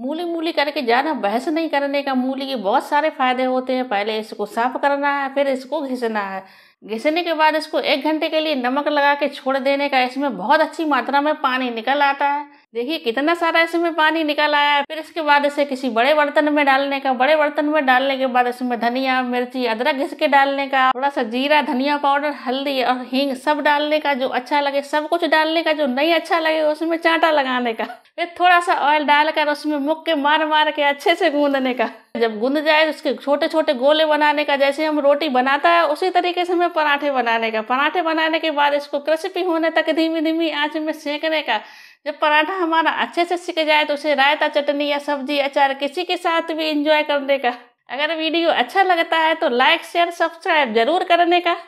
मूली मूली करके जाना बहस नहीं करने का मूली के बहुत सारे फायदे होते हैं पहले इसको साफ करना है फिर इसको घिसना है घिसने के बाद इसको एक घंटे के लिए नमक लगा के छोड़ देने का इसमें बहुत अच्छी मात्रा में पानी निकल आता है देखिए कितना सारा इसमें पानी निकल आया है फिर इसके बाद इसे किसी बड़े बर्तन में डालने का बड़े बर्तन में डालने के बाद इसमें धनिया मिर्ची अदरक घिस के डालने का थोड़ा सा जीरा धनिया पाउडर हल्दी और हींग सब डालने का जो अच्छा लगे सब कुछ डालने का जो नहीं अच्छा लगे उसमें चाटा लगाने का फिर थोड़ा सा ऑयल डालकर उसमें मुख के मार मार के अच्छे से गूंदने का जब गूंद जाए उसके छोटे छोटे गोले बनाने का जैसे हम रोटी बनाता है उसी तरीके से हमें पराठे बनाने का पराठे बनाने के बाद इसको क्रिस्पी होने तक धीमी धीमी आंच में सेकने का जब पराठा हमारा अच्छे से सीख जाए तो उसे रायता चटनी या सब्जी अचार किसी के साथ भी इंजॉय करने का अगर वीडियो अच्छा लगता है तो लाइक शेयर सब्सक्राइब जरूर करने का